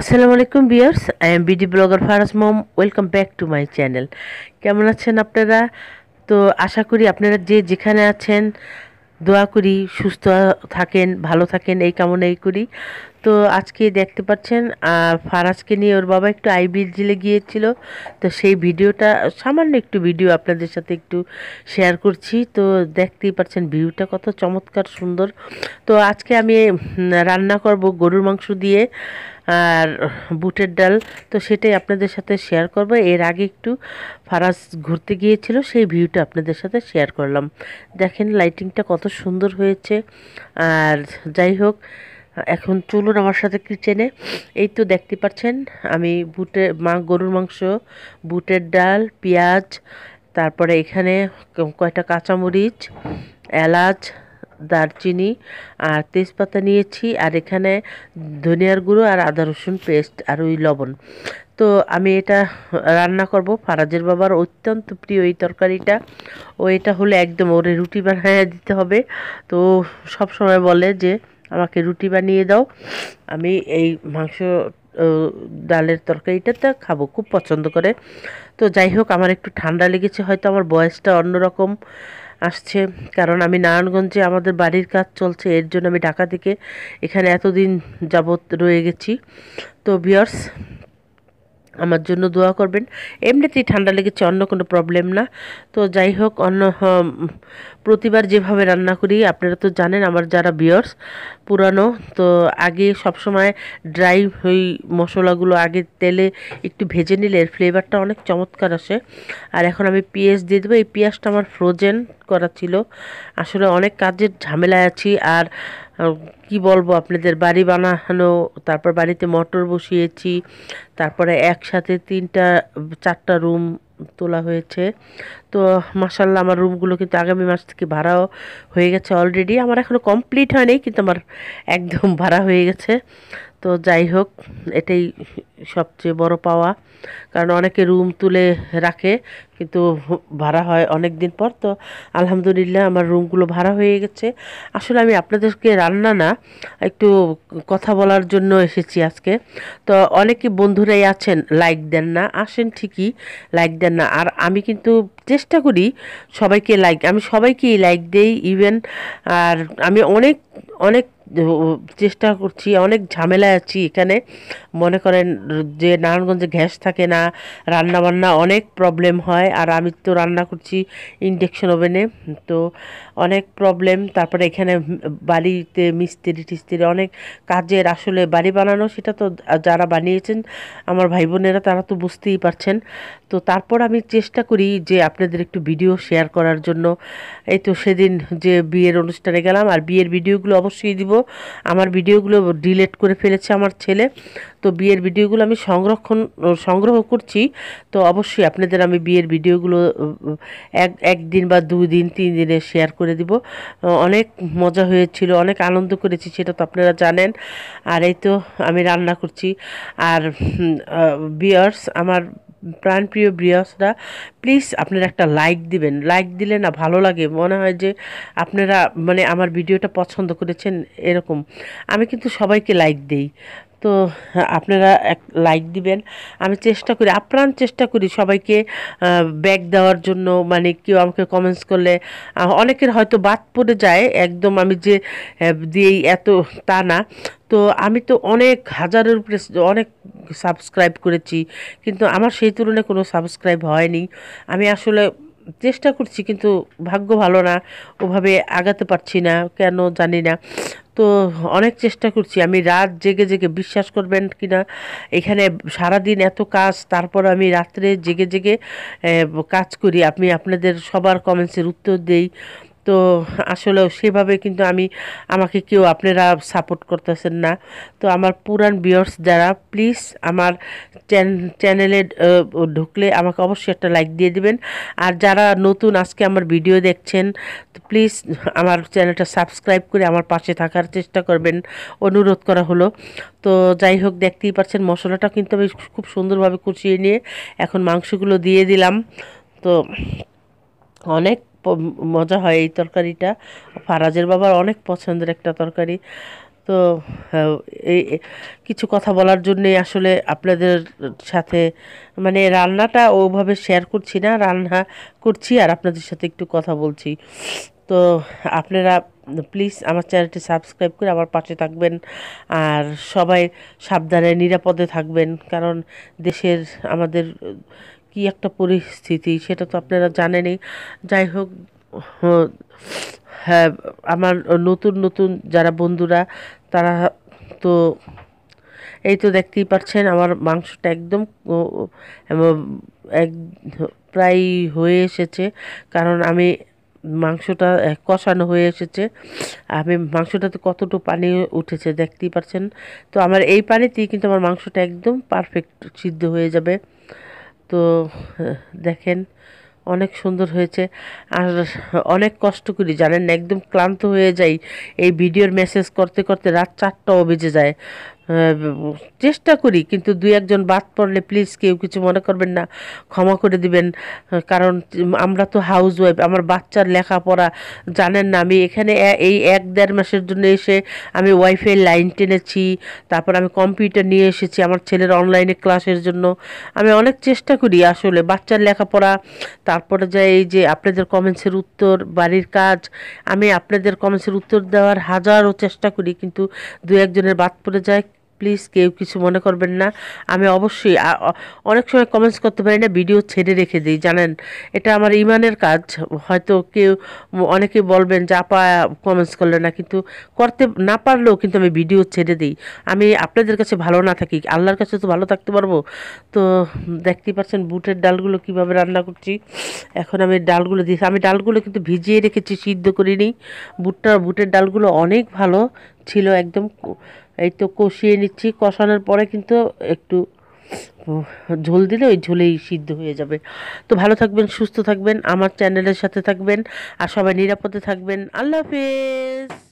আসসালামু আলাইকুম viewers I am BD blogger Faraz মম welcome back to my channel কেমন আছেন আপনারা তো আশা করি আপনারা যে যেখানে আছেন দোয়া করি সুস্থ থাকেন ভালো থাকেন এই কামনাই করি তো আজকে দেখতে পাচ্ছেন ফারাজকে নিয়ে ওর বাবা একটু আইবির জেলে গিয়েছিল তো সেই ভিডিওটা সামান্য একটু ভিডিও আপনাদের সাথে একটু শেয়ার করছি তো দেখতেই পাচ্ছেন ভিউটা কত চমৎকার সুন্দর তো আজকে আমি রান্না করব গরুর মাংস দিয়ে আর বুটের ডাল তো সেটাই আপনাদের সাথে শেয়ার করব এর আগে একটু ফারাজ ঘুরতে গিয়েছিল সেই ভিউটা আপনাদের সাথে শেয়ার করলাম দেখেন লাইটিংটা কত সুন্দর হয়েছে আর যাই হোক এখন চলুন আমার সাথে কিচেনে এই তো দেখতে পাচ্ছেন আমি বুটের মা গরুর মাংস বুটের ডাল পেঁয়াজ তারপরে এখানে কয়েকটা কাঁচামরিচ এলাচ দারচিনি আর তেজপাতা নিয়েছি আর এখানে ধনিয়ার গুঁড়ো আর আদা রসুন পেস্ট আর ওই লবণ তো আমি এটা রান্না করব ফারাজের বাবার অত্যন্ত প্রিয় এই তরকারিটা ও এটা হলে একদম ওরে রুটি বানায় দিতে হবে তো সব সময় বলে যে আমাকে রুটি বানিয়ে দাও আমি এই মাংস ডালের তরকারিটাতে খাবো খুব পছন্দ করে তো যাই হোক আমার একটু ঠান্ডা লেগেছে হয়তো আমার বয়সটা অন্যরকম আসছে কারণ আমি নারায়ণগঞ্জে আমাদের বাড়ির কাজ চলছে এর জন্য আমি ঢাকা থেকে এখানে এতদিন যাবৎ রয়ে গেছি তো বিয়ার্স আমার জন্য দোয়া করবেন এমনিতেই ঠান্ডা লেগেছে অন্য কোনো প্রবলেম না তো যাই হোক অন্য প্রতিবার যেভাবে রান্না করি আপনারা তো জানেন আমার যারা বিয়ার্স পুরানো তো আগে সবসময় ড্রাই ওই মশলাগুলো আগে তেলে একটু ভেজে নিলে এর ফ্লেভারটা অনেক চমৎকার আসে আর এখন আমি পেঁয়াজ দিয়ে দেবো এই পেঁয়াজটা আমার ফ্রোজেন করা ছিল আসলে অনেক কাজের ঝামেলায় আছি আর কি বলবো আপনাদের বাড়ি বানানো তারপর বাড়িতে মোটর বসিয়েছি তারপরে একসাথে তিনটা চারটা রুম তোলা হয়েছে তো মাসাল্লাহ আমার রুমগুলো কিন্তু আগামী মাস থেকে ভাড়াও হয়ে গেছে অলরেডি আমার এখনও কমপ্লিট হয়নি কিন্তু আমার একদম ভাড়া হয়ে গেছে তো যাই হোক এটাই সবচেয়ে বড় পাওয়া কারণ অনেকে রুম তুলে রাখে কিন্তু ভাড়া হয় অনেক দিন পর তো আলহামদুলিল্লাহ আমার রুমগুলো ভাড়া হয়ে গেছে আসলে আমি আপনাদেরকে রান্না না একটু কথা বলার জন্য এসেছি আজকে তো অনেকে বন্ধুরাই আছেন লাইক দেন না আসেন ঠিকই লাইক দেন না আর আমি কিন্তু চেষ্টা করি সবাইকে লাইক আমি সবাইকেই লাইক দেই ইভেন আর আমি অনেক অনেক চেষ্টা করছি অনেক ঝামেলায় আছি এখানে মনে করেন যে নারায়ণগঞ্জে গ্যাস থাকে না রান্না বান্না অনেক প্রবলেম হয় আর আমি তো রান্না করছি ইন্ডাকশন ওভেনে তো অনেক প্রবলেম তারপরে এখানে বাড়িতে মিস্ত্রি টিস্ত্রি অনেক কাজের আসলে বাড়ি বানানো সেটা তো যারা বানিয়েছেন আমার ভাই বোনেরা তারা তো বুঝতেই পারছেন তো তারপর আমি চেষ্টা করি যে আপনাদের একটু ভিডিও শেয়ার করার জন্য এই তো সেদিন যে বিয়ের অনুষ্ঠানে গেলাম আর বিয়ের ভিডিওগুলো অবশ্যই দিব আমার ভিডিওগুলো ডিলেট করে ফেলেছে আমার ছেলে তো বিয়ের ভিডিওগুলো আমি সংরক্ষণ সংগ্রহ করছি তো অবশ্যই আপনাদের আমি বিয়ের ভিডিওগুলো এক একদিন বা দু দিন তিন দিনে শেয়ার করে দিব অনেক মজা হয়েছিল অনেক আনন্দ করেছি সেটা তো আপনারা জানেন আর এই তো আমি রান্না করছি আর বিয়ার্স আমার প্রাণপ্রিয় ব্রিয়াসরা প্লিজ আপনারা একটা লাইক দিবেন লাইক দিলে না ভালো লাগে মনে হয় যে আপনারা মানে আমার ভিডিওটা পছন্দ করেছেন এরকম আমি কিন্তু সবাইকে লাইক দিই তো আপনারা এক লাইক দিবেন আমি চেষ্টা করি আপ্রাণ চেষ্টা করি সবাইকে ব্যাগ দেওয়ার জন্য মানে কেউ আমাকে কমেন্টস করলে অনেকের হয়তো বাদ পড়ে যায় একদম আমি যে দিয়েই এত তা না তো আমি তো অনেক হাজারের উপরে অনেক সাবস্ক্রাইব করেছি কিন্তু আমার সেই তুলনায় কোনো সাবস্ক্রাইব হয়নি আমি আসলে চেষ্টা করছি কিন্তু ভাগ্য ভালো না ওভাবে আগাতে পারছি না কেন জানি না তো অনেক চেষ্টা করছি আমি রাত জেগে জেগে বিশ্বাস করবেন কি না এখানে সারাদিন এত কাজ তারপর আমি রাত্রে জেগে জেগে কাজ করি আমি আপনাদের সবার কমেন্টসের উত্তর দেই তো আসলে সেভাবে কিন্তু আমি আমাকে কেউ আপনারা সাপোর্ট করতেছেন না তো আমার পুরান বিয়ার্স যারা প্লিজ আমার চ্যানেলে ঢুকলে আমাকে অবশ্যই একটা লাইক দিয়ে দিবেন আর যারা নতুন আজকে আমার ভিডিও দেখছেন তো প্লিজ আমার চ্যানেলটা সাবস্ক্রাইব করে আমার পাশে থাকার চেষ্টা করবেন অনুরোধ করা হলো তো যাই হোক দেখতেই পাচ্ছেন মশলাটা কিন্তু আমি খুব সুন্দরভাবে কুচিয়ে নিয়ে এখন মাংসগুলো দিয়ে দিলাম তো অনেক মজা হয় এই তরকারিটা ফারাজের বাবার অনেক পছন্দের একটা তরকারি তো হ্যাঁ, এই কিছু কথা বলার জন্যেই আসলে আপনাদের সাথে মানে রান্নাটা ওভাবে শেয়ার করছি না রান্না করছি আর আপনাদের সাথে একটু কথা বলছি তো আপনারা প্লিজ আমার চ্যানেলটি সাবস্ক্রাইব করে আমার পাশে থাকবেন আর সবাই সাবধানে নিরাপদে থাকবেন কারণ দেশের আমাদের কি একটা পরিস্থিতি সেটা তো আপনারা জানেনই যাই হোক হ্যাঁ আমার নতুন নতুন যারা বন্ধুরা তারা তো এই তো দেখতেই পাচ্ছেন আমার মাংসটা একদম এক প্রায় হয়ে এসেছে কারণ আমি মাংসটা কষানো হয়ে এসেছে আমি মাংসটাতে কতটুকু পানি উঠেছে দেখতেই পাচ্ছেন তো আমার এই পানিতেই কিন্তু আমার মাংসটা একদম পারফেক্ট সিদ্ধ হয়ে যাবে তো হ্যাঁ, দেখেন অনেক সুন্দর হয়েছে আর অনেক কষ্ট করি জানেন একদম ক্লান্ত হয়ে যাই এই ভিডিওর মেসেজ করতে করতে রাত চারটাও বেজে যায় চেষ্টা করি কিন্তু দুই একজন বাদ পড়লে প্লিজ কেউ কিছু মনে করবেন না ক্ষমা করে দিবেন কারণ আমরা তো হাউস ওয়াইফ আমার বাচ্চার লেখাপড়া জানেন না আমি এখানে এই এক দেড় মাসের জন্য এসে আমি ওয়াইফের লাইন টেনেছি তারপর আমি কম্পিউটার নিয়ে এসেছি আমার ছেলের অনলাইনে ক্লাসের জন্য আমি অনেক চেষ্টা করি আসলে বাচ্চার লেখাপড়া তারপরে যে এই যে আপনাদের কমেন্টসের উত্তর বাড়ির কাজ আমি আপনাদের কমেন্টসের উত্তর দেওয়ার হাজারও চেষ্টা করি কিন্তু দু একজনের বাদ পড়ে যায় প্লিজ কেউ কিছু মনে করবেন না আমি অবশ্যই অনেক সময় কমেন্টস করতে পারি না ভিডিও ছেড়ে রেখে দিই জানেন এটা আমার ইমানের কাজ হয়তো কেউ অনেকে বলবেন যে আপা কমেন্টস করলে না কিন্তু করতে না পারলেও কিন্তু আমি ভিডিও ছেড়ে দিই আমি আপনাদের কাছে ভালো না থাকি আল্লাহর কাছে তো ভালো থাকতে পারবো তো দেখতেই পাচ্ছেন বুটের ডালগুলো কিভাবে রান্না করছি এখন আমি ডালগুলো দিয়েছি আমি ডালগুলো কিন্তু ভিজিয়ে রেখেছি সিদ্ধ করিনি বুটটা বুটের ডালগুলো অনেক ভালো ছিল একদম এই তো কষিয়ে নিচ্ছি কষানোর পরে কিন্তু একটু ঝোল দিলে ওই ঝোলেই সিদ্ধ হয়ে যাবে তো ভালো থাকবেন সুস্থ থাকবেন আমার চ্যানেলের সাথে থাকবেন আর সবাই নিরাপদে থাকবেন আল্লাহ হাফেজ